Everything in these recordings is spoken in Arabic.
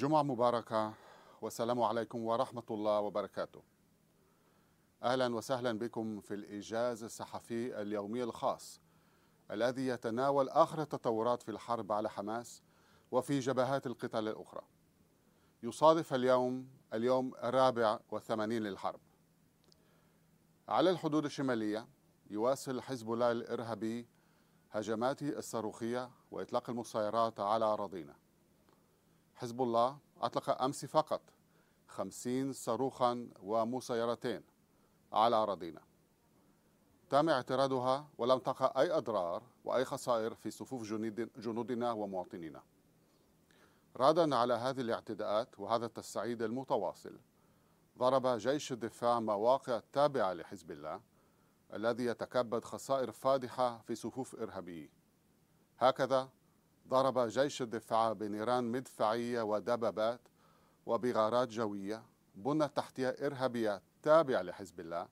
جمعة مباركة والسلام عليكم ورحمة الله وبركاته أهلا وسهلا بكم في الإيجاز الصحفي اليومي الخاص الذي يتناول آخر التطورات في الحرب على حماس وفي جبهات القتال الأخرى يصادف اليوم اليوم الرابع والثمانين للحرب على الحدود الشمالية يواصل حزب الله الإرهابي هجماته الصاروخية وإطلاق المسيرات على أراضينا حزب الله أطلق أمس فقط خمسين صاروخا ومسيرتين على أراضينا تم اعتراضها ولم تقع أي أضرار وأي خسائر في صفوف جنودنا ومواطنينا ردا على هذه الاعتداءات وهذا التصعيد المتواصل ضرب جيش الدفاع مواقع تابعة لحزب الله الذي يتكبد خسائر فادحة في صفوف إرهابيه هكذا ضرب جيش الدفاع بنيران مدفعية ودبابات وبغارات جوية بنى تحتها إرهابيات تابعة لحزب الله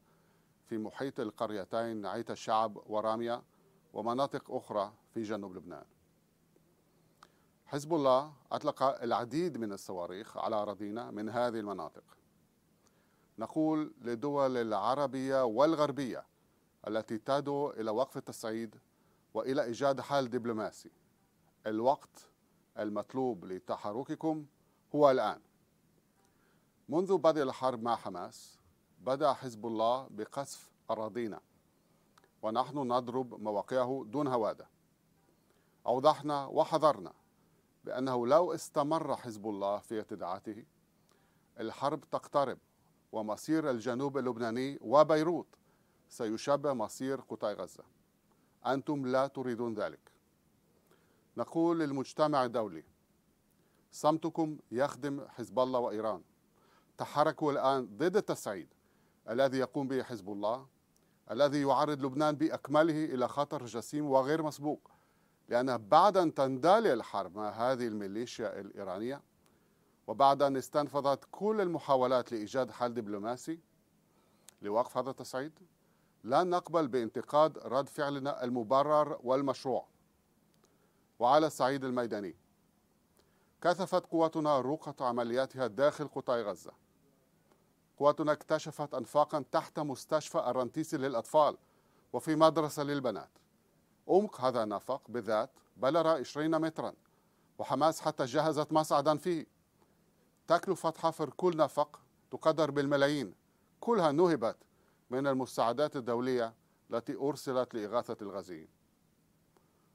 في محيط القريتين عيت الشعب ورامية ومناطق أخرى في جنوب لبنان حزب الله أطلق العديد من الصواريخ على أراضينا من هذه المناطق نقول للدول العربية والغربية التي تدعو إلى وقف التصعيد وإلى إيجاد حل دبلوماسي الوقت المطلوب لتحرككم هو الآن منذ بدء الحرب مع حماس بدأ حزب الله بقصف أراضينا ونحن نضرب مواقعه دون هوادة أوضحنا وحذرنا بأنه لو استمر حزب الله في اعتداءاته، الحرب تقترب ومصير الجنوب اللبناني وبيروت سيشبه مصير قطاع غزة أنتم لا تريدون ذلك نقول للمجتمع الدولي صمتكم يخدم حزب الله وإيران تحركوا الآن ضد التصعيد الذي يقوم به حزب الله الذي يعرض لبنان بأكمله إلى خطر جسيم وغير مسبوق لأن بعد أن تندلع الحرب مع هذه الميليشيا الإيرانية وبعد أن استنفذت كل المحاولات لإيجاد حل دبلوماسي لوقف هذا التصعيد لا نقبل بانتقاد رد فعلنا المبرر والمشروع وعلى الصعيد الميداني كثفت قواتنا رقعة عملياتها داخل قطاع غزة قواتنا اكتشفت أنفاقا تحت مستشفى الرنتيسي للأطفال وفي مدرسة للبنات عمق هذا النفق بالذات بلغ 20 مترا وحماس حتى جهزت مصعدا فيه تكلفة حفر كل نفق تقدر بالملايين كلها نهبت من المساعدات الدولية التي أرسلت لإغاثة الغازيين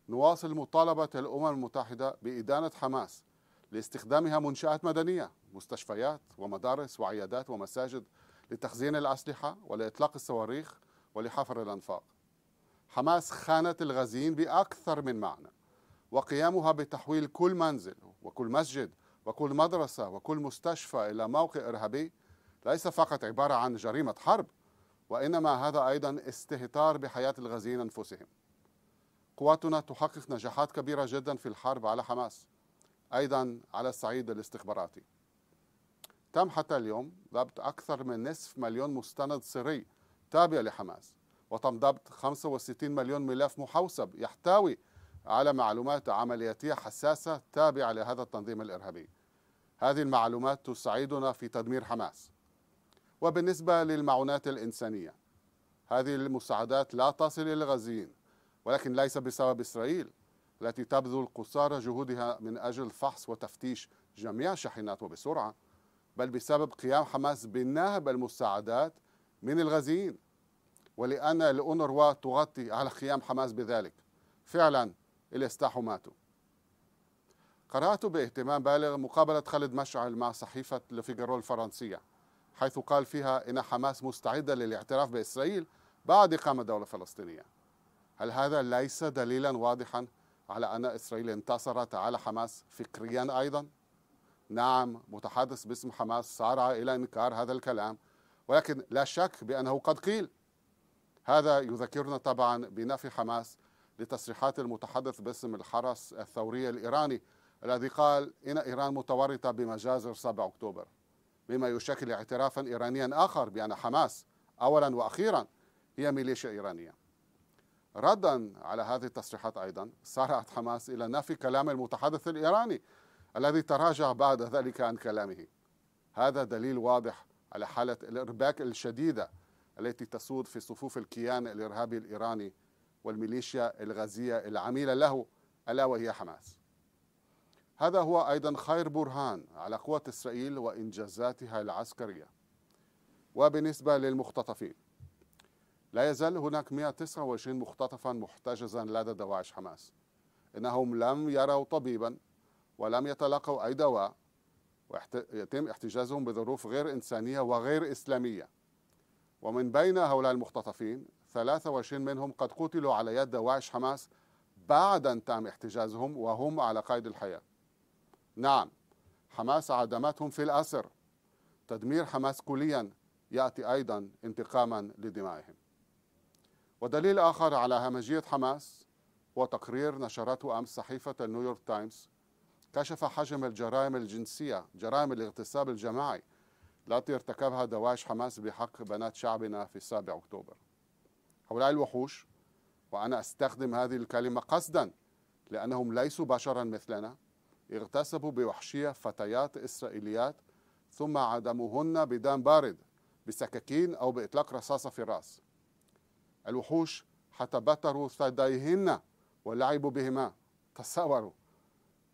نواصل مطالبة الأمم المتحدة بإدانة حماس لاستخدامها منشآت مدنية مستشفيات ومدارس وعيادات ومساجد لتخزين الأسلحة ولإطلاق الصواريخ ولحفر الأنفاق حماس خانت الغازيين بأكثر من معنى وقيامها بتحويل كل منزل وكل مسجد وكل مدرسة وكل مستشفى إلى موقع إرهابي ليس فقط عبارة عن جريمة حرب وإنما هذا أيضا استهتار بحياة الغازيين أنفسهم قواتنا تحقق نجاحات كبيرة جدا في الحرب على حماس أيضا على الصعيد الاستخباراتي تم حتى اليوم ضبط أكثر من نصف مليون مستند سري تابع لحماس وتم ضبط 65 مليون ملف محوسب يحتوي على معلومات عملياتية حساسة تابعة لهذا التنظيم الإرهابي هذه المعلومات تساعدنا في تدمير حماس وبالنسبة للمعونات الإنسانية هذه المساعدات لا تصل إلى الغزيين ولكن ليس بسبب إسرائيل التي تبذل قصارى جهودها من أجل فحص وتفتيش جميع الشاحنات وبسرعة بل بسبب قيام حماس بنهب المساعدات من الغازيين ولأن الأونروا تغطي على قيام حماس بذلك فعلا اللي استاحوا ماتوا قرأت باهتمام بالغ مقابلة خالد مشعل مع صحيفة لفيجارو الفرنسية حيث قال فيها إن حماس مستعدة للاعتراف بإسرائيل بعد إقامة دولة فلسطينية هل هذا ليس دليلا واضحا على أن إسرائيل انتصرت على حماس فكريا أيضا؟ نعم متحدث باسم حماس سارع إلى إنكار هذا الكلام ولكن لا شك بأنه قد قيل هذا يذكرنا طبعا بنفي حماس لتصريحات المتحدث باسم الحرس الثوري الإيراني الذي قال إن إيران متورطة بمجازر 7 أكتوبر مما يشكل اعترافا إيرانيا آخر بأن حماس أولا وأخيرا هي ميليشيا إيرانية ردا على هذه التصريحات أيضا سارعت حماس إلى نفي كلام المتحدث الإيراني الذي تراجع بعد ذلك عن كلامه هذا دليل واضح على حالة الإرباك الشديدة التي تسود في صفوف الكيان الإرهابي الإيراني والميليشيا الغازية العميلة له ألا وهي حماس هذا هو أيضا خير برهان على قوة إسرائيل وإنجازاتها العسكرية وبالنسبة للمختطفين لا يزال هناك 129 مختطفا محتجزا لدى دواعش حماس إنهم لم يروا طبيبا ولم يتلقوا أي دواء ويتم احتجازهم بظروف غير إنسانية وغير إسلامية ومن بين هؤلاء المختطفين 23 منهم قد قتلوا على يد دواعش حماس بعد أن تم احتجازهم وهم على قيد الحياة نعم حماس عدمتهم في الأسر تدمير حماس كليا يأتي أيضا انتقاما لدمائهم ودليل آخر على همجية حماس هو تقرير نشرته أمس صحيفة نيويورك تايمز كشف حجم الجرائم الجنسية جرائم الاغتصاب الجماعي التي ارتكبها دواعش حماس بحق بنات شعبنا في 7 أكتوبر هؤلاء الوحوش وأنا أستخدم هذه الكلمة قصدا لأنهم ليسوا بشرا مثلنا اغتصبوا بوحشية فتيات إسرائيليات ثم عدموهن بدم بارد بسكاكين أو بإطلاق رصاصة في الرأس الوحوش حتى بتروا ثديهن ولعبوا بهما تصوروا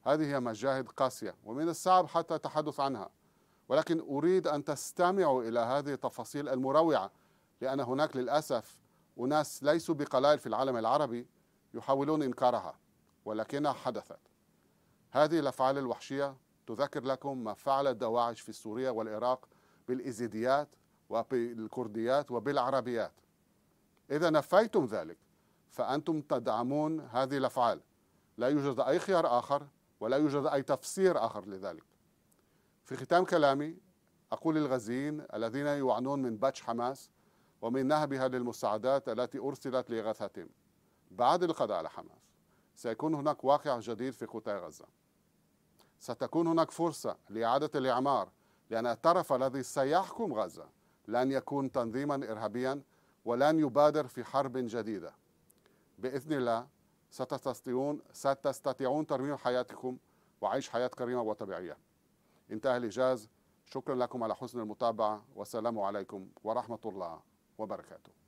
هذه هي مجاهد قاسية ومن الصعب حتى التحدث عنها ولكن أريد أن تستمعوا إلى هذه التفاصيل المروعة لأن هناك للأسف أناس ليسوا بقلائل في العالم العربي يحاولون إنكارها ولكنها حدثت هذه الأفعال الوحشية تذكر لكم ما فعل الدواعش في سوريا والعراق بالإزيديات وبالكرديات وبالعربيات إذا نفيتم ذلك فأنتم تدعمون هذه الأفعال لا يوجد أي خيار آخر ولا يوجد أي تفسير آخر لذلك في ختام كلامي أقول للغزيين الذين يعانون من باتش حماس ومن نهبها للمساعدات التي أرسلت لإغاثتهم بعد القضاء على حماس سيكون هناك واقع جديد في قطاع غزة ستكون هناك فرصة لإعادة الإعمار لأن الطرف الذي سيحكم غزة لن يكون تنظيما إرهابيا ولن يبادر في حرب جديدة بإذن الله ستستطيعون, ستستطيعون ترميم حياتكم وعيش حياة كريمة وطبيعية انتهى الإجاز شكرا لكم على حسن المتابعة والسلام عليكم ورحمة الله وبركاته